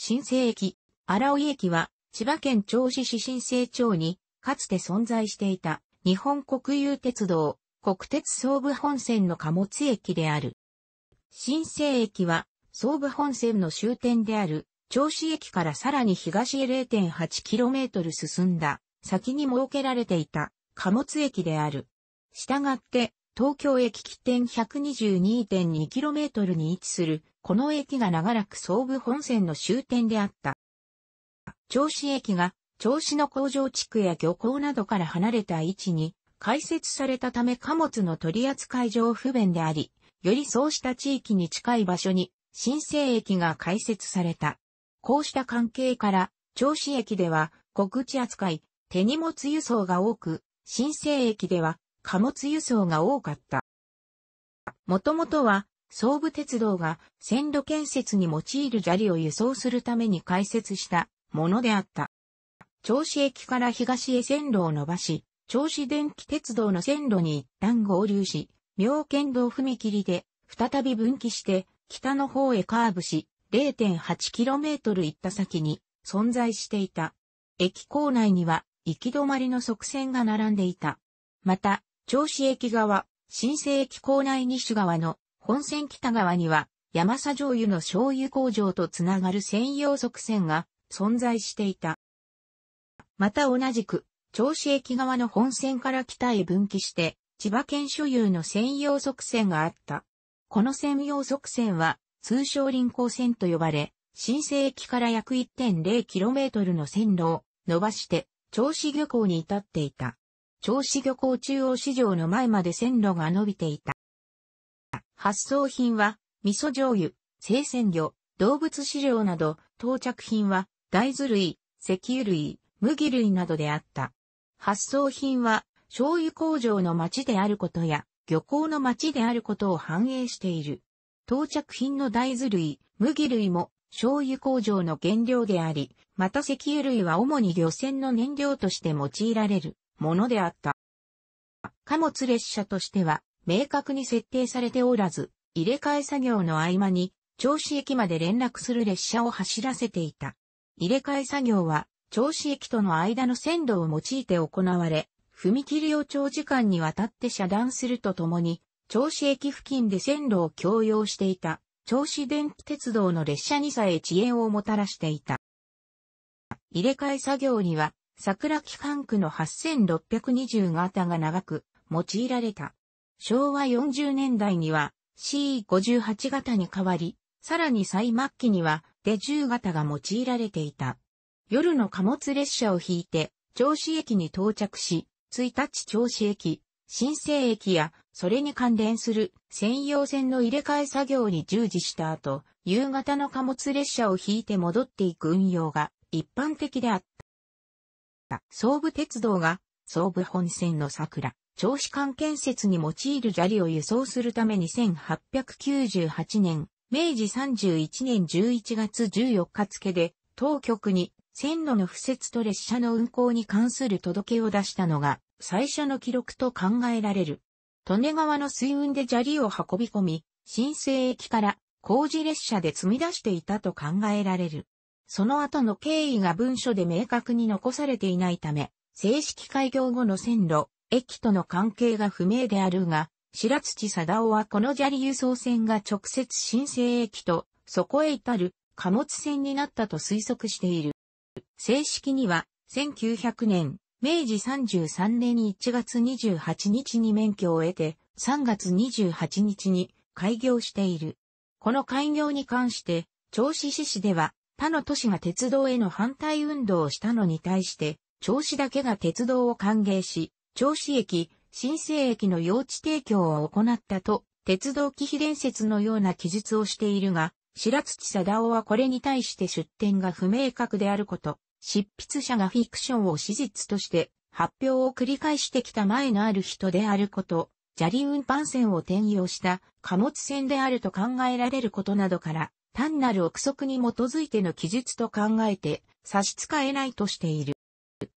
新生駅、荒尾駅は、千葉県銚子市新生町に、かつて存在していた、日本国有鉄道、国鉄総武本線の貨物駅である。新生駅は、総武本線の終点である、銚子駅からさらに東へ 0.8km 進んだ、先に設けられていた、貨物駅である。したがって、東京駅起点 122.2km に位置するこの駅が長らく総武本線の終点であった。銚子駅が銚子の工場地区や漁港などから離れた位置に開設されたため貨物の取り扱い上不便であり、よりそうした地域に近い場所に新生駅が開設された。こうした関係から、銚子駅では小口扱い、手荷物輸送が多く、新生駅では貨物輸送が多かった。もともとは総武鉄道が線路建設に用いる砂利を輸送するために開設したものであった。銚子駅から東へ線路を伸ばし、銚子電気鉄道の線路に一旦合流し、妙見道踏切で再び分岐して北の方へカーブし、0.8km 行った先に存在していた。駅構内には行き止まりの側線が並んでいた。また、銚子駅側、新生駅構内西側の本線北側には、山佐醤油の醤油工場とつながる専用側線が存在していた。また同じく、銚子駅側の本線から北へ分岐して、千葉県所有の専用側線があった。この専用側線は、通称臨港線と呼ばれ、新生駅から約 1.0km の線路を伸ばして、銚子漁港に至っていた。銚子漁港中央市場の前まで線路が伸びていた。発送品は、味噌醤油、生鮮魚、動物飼料など、到着品は、大豆類、石油類、麦類などであった。発送品は、醤油工場の町であることや、漁港の町であることを反映している。到着品の大豆類、麦類も醤油工場の原料であり、また石油類は主に漁船の燃料として用いられるものであった。貨物列車としては、明確に設定されておらず、入れ替え作業の合間に、銚子駅まで連絡する列車を走らせていた。入れ替え作業は、銚子駅との間の線路を用いて行われ、踏切を長時間にわたって遮断するとともに、銚子駅付近で線路を共用していた、銚子電気鉄道の列車にさえ遅延をもたらしていた。入れ替え作業には、桜木管区の8620型が長く用いられた。昭和40年代には c 5 8型に変わり、さらに最末期にはデ10型が用いられていた。夜の貨物列車を引いて、銚子駅に到着し、1日銚子駅、新生駅や、それに関連する専用線の入れ替え作業に従事した後、夕方の貨物列車を引いて戻っていく運用が一般的であった。総武鉄道が、総武本線の桜、長子間建設に用いる砂利を輸送するために1898年、明治31年11月14日付で、当局に線路の敷設と列車の運行に関する届けを出したのが、最初の記録と考えられる。利根川の水運で砂利を運び込み、新生駅から工事列車で積み出していたと考えられる。その後の経緯が文書で明確に残されていないため、正式開業後の線路、駅との関係が不明であるが、白土貞夫はこの砂利輸送船が直接新生駅と、そこへ至る貨物船になったと推測している。正式には、1900年、明治33年1月28日に免許を得て、3月28日に開業している。この開業に関して、銚子市市では、他の都市が鉄道への反対運動をしたのに対して、銚子だけが鉄道を歓迎し、銚子駅、新生駅の用地提供を行ったと、鉄道機非伝説のような記述をしているが、白土貞夫はこれに対して出典が不明確であること、執筆者がフィクションを史実として発表を繰り返してきた前のある人であること、砂利運搬船を転用した貨物船であると考えられることなどから、単なる憶測に基づいての記述と考えて差し支えないとしている。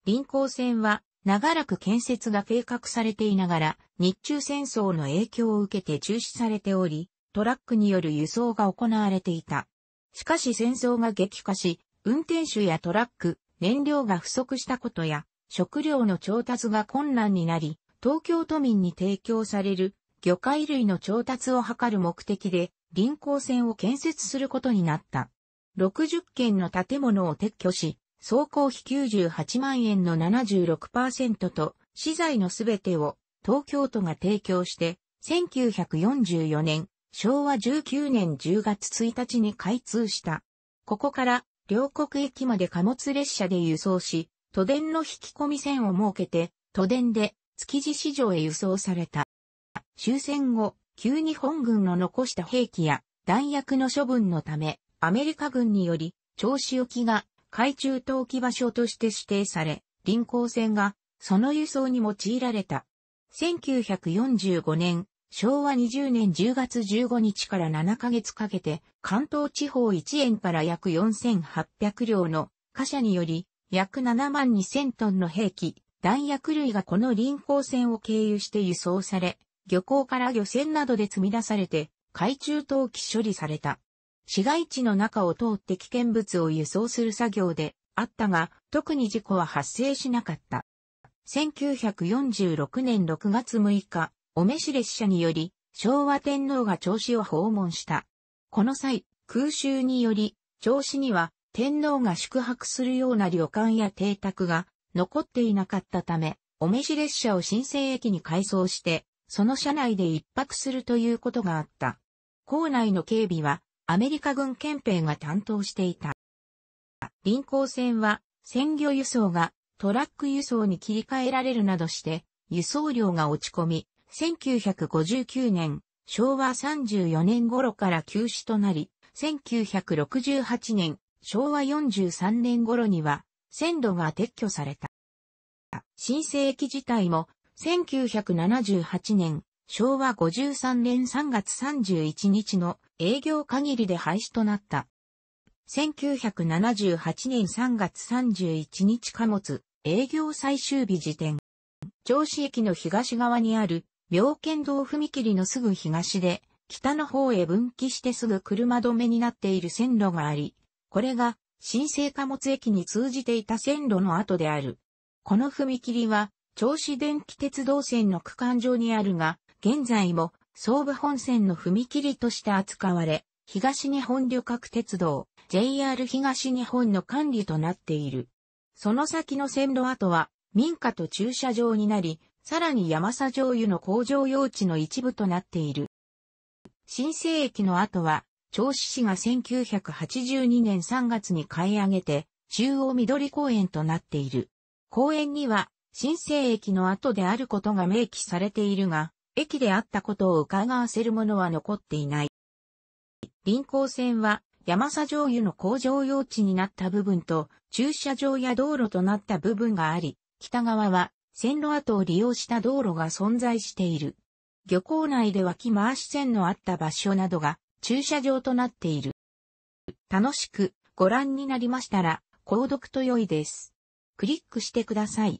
臨港船は長らく建設が計画されていながら、日中戦争の影響を受けて中止されており、トラックによる輸送が行われていた。しかし戦争が激化し、運転手やトラック、燃料が不足したことや、食料の調達が困難になり、東京都民に提供される魚介類の調達を図る目的で、臨港線を建設することになった。60軒の建物を撤去し、総工費98万円の76%と、資材のすべてを東京都が提供して、1944年、昭和19年10月1日に開通した。ここから両国駅まで貨物列車で輸送し、都電の引き込み線を設けて、都電で築地市場へ輸送された。終戦後、旧日本軍の残した兵器や弾薬の処分のため、アメリカ軍により、調子置きが海中投機場所として指定され、臨港船がその輸送に用いられた。1945年、昭和20年10月15日から7ヶ月かけて、関東地方1円から約4800両の貨車により、約7万2000トンの兵器、弾薬類がこの臨港船を経由して輸送され、漁港から漁船などで積み出されて、海中投機処理された。市街地の中を通って危険物を輸送する作業であったが、特に事故は発生しなかった。1946年6月6日、お召し列車により、昭和天皇が調子を訪問した。この際、空襲により、調子には天皇が宿泊するような旅館や邸宅が残っていなかったため、お召し列車を新生駅に改装して、その車内で一泊するということがあった。校内の警備はアメリカ軍憲兵が担当していた。臨港船は鮮魚輸送がトラック輸送に切り替えられるなどして輸送量が落ち込み、1959年、昭和34年頃から休止となり、1968年、昭和43年頃には線路が撤去された。新世駅自体も1978年、昭和53年3月31日の営業限りで廃止となった。1978年3月31日貨物、営業最終日時点。上子駅の東側にある、妙見堂踏切のすぐ東で、北の方へ分岐してすぐ車止めになっている線路があり、これが、新生貨物駅に通じていた線路の跡である。この踏切は、銚子電気鉄道線の区間上にあるが、現在も総武本線の踏切として扱われ、東日本旅客鉄道 JR 東日本の管理となっている。その先の線路跡は民家と駐車場になり、さらに山佐醤油の工場用地の一部となっている。新生駅の跡は、銚子市が1982年3月に買い上げて、中央緑公園となっている。公園には、新生駅の跡であることが明記されているが、駅であったことを伺わせるものは残っていない。臨港線は山佐醤油の工場用地になった部分と駐車場や道路となった部分があり、北側は線路跡を利用した道路が存在している。漁港内で脇回し線のあった場所などが駐車場となっている。楽しくご覧になりましたら、購読と良いです。クリックしてください。